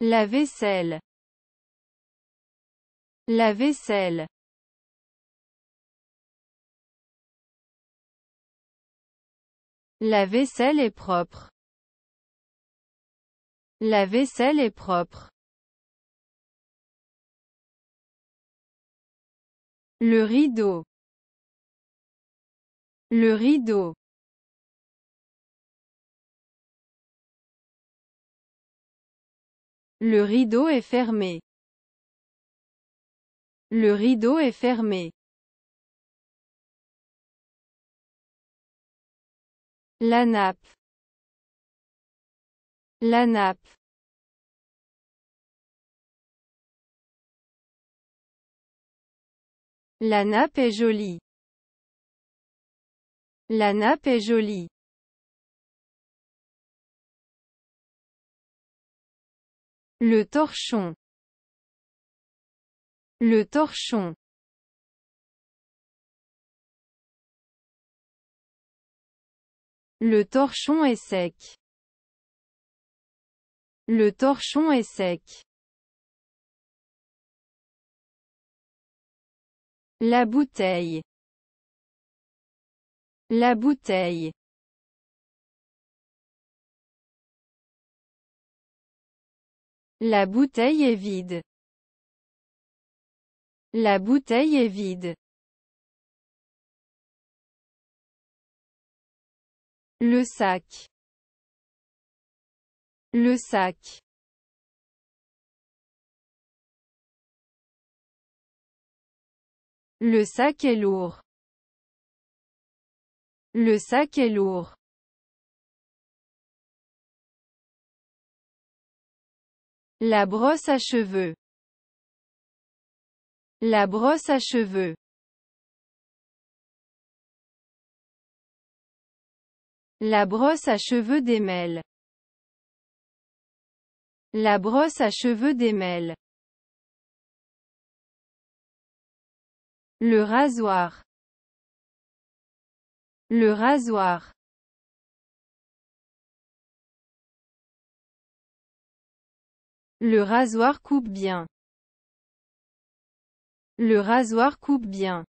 La vaisselle. La vaisselle. La vaisselle est propre. La vaisselle est propre. Le rideau. Le rideau. Le rideau est fermé. Le rideau est fermé. La nappe. La nappe. La nappe est jolie. La nappe est jolie. Le torchon. Le torchon. Le torchon est sec. Le torchon est sec. La bouteille. La bouteille. La bouteille est vide. La bouteille est vide. Le sac. Le sac. Le sac est lourd. Le sac est lourd. La brosse à cheveux. La brosse à cheveux. La brosse à cheveux d'émel. La brosse à cheveux d'émel. Le rasoir. Le rasoir. Le rasoir coupe bien. Le rasoir coupe bien.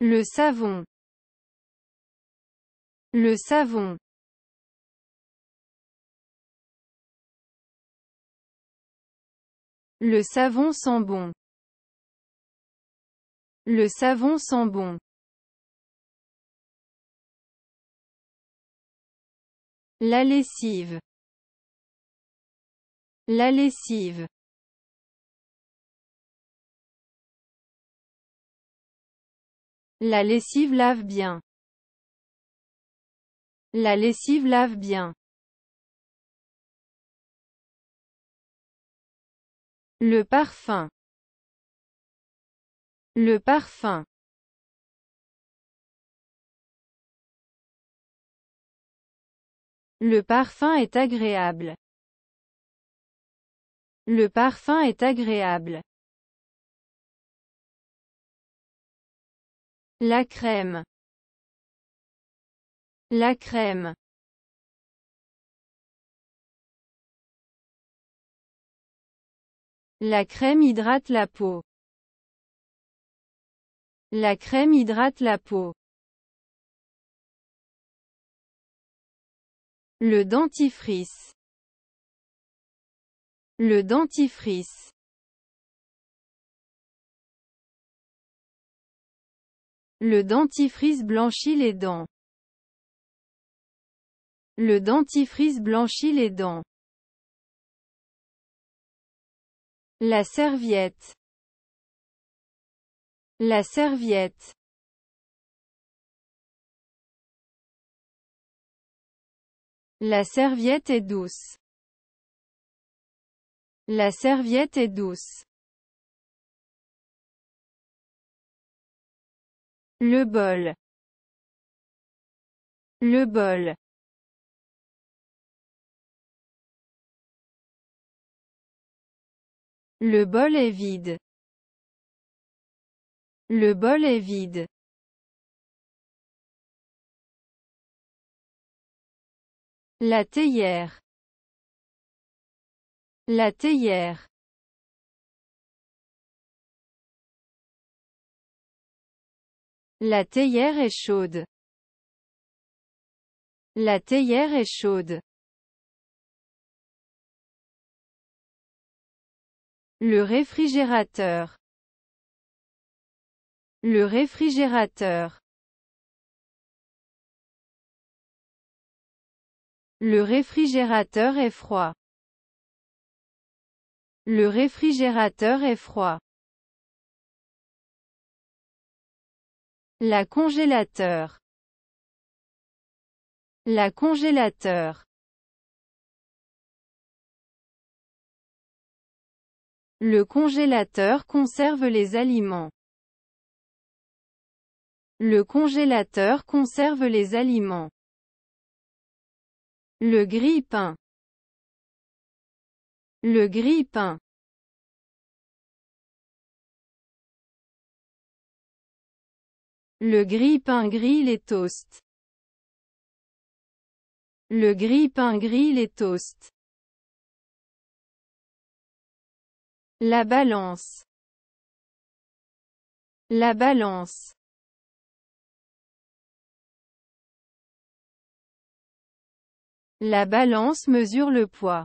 Le savon. Le savon. Le savon sent bon. Le savon sent bon. La lessive. La lessive. La lessive lave bien. La lessive lave bien. Le parfum. Le parfum. Le parfum est agréable. Le parfum est agréable. La crème. La crème. La crème hydrate la peau. La crème hydrate la peau. Le dentifrice. Le dentifrice. Le dentifrice blanchit les dents. Le dentifrice blanchit les dents. La serviette. La serviette. La serviette est douce. La serviette est douce. Le bol. Le bol. Le bol est vide. Le bol est vide. La théière. La théière. La théière est chaude. La théière est chaude. Le réfrigérateur. Le réfrigérateur. Le réfrigérateur est froid. Le réfrigérateur est froid. La congélateur. La congélateur. Le congélateur conserve les aliments. Le congélateur conserve les aliments. Le gris pain Le gris pain Le gris pain gris les toasts. Le gris pain gris les toasts. La balance. La balance. La balance mesure le poids.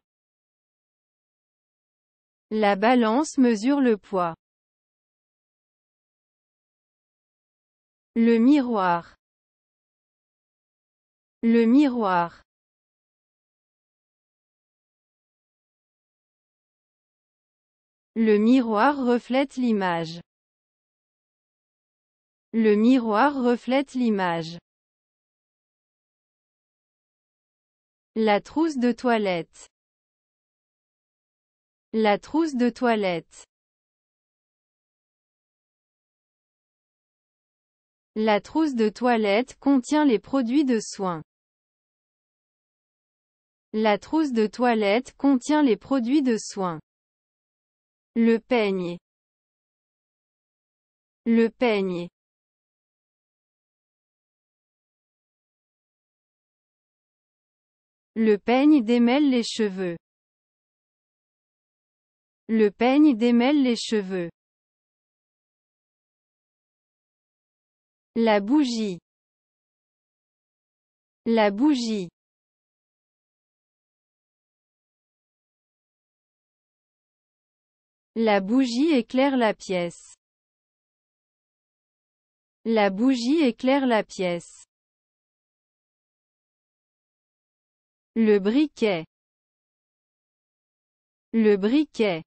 La balance mesure le poids. Le miroir. Le miroir. Le miroir reflète l'image. Le miroir reflète l'image. La trousse de toilette. La trousse de toilette. La trousse de toilette contient les produits de soins. La trousse de toilette contient les produits de soins. Le peigne. Le peigne. Le peigne démêle les cheveux. Le peigne démêle les cheveux. La bougie. La bougie. La bougie éclaire la pièce. La bougie éclaire la pièce. Le briquet. Le briquet.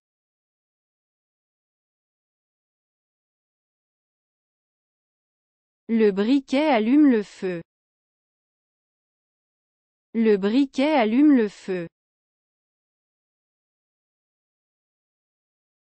Le briquet allume le feu. Le briquet allume le feu.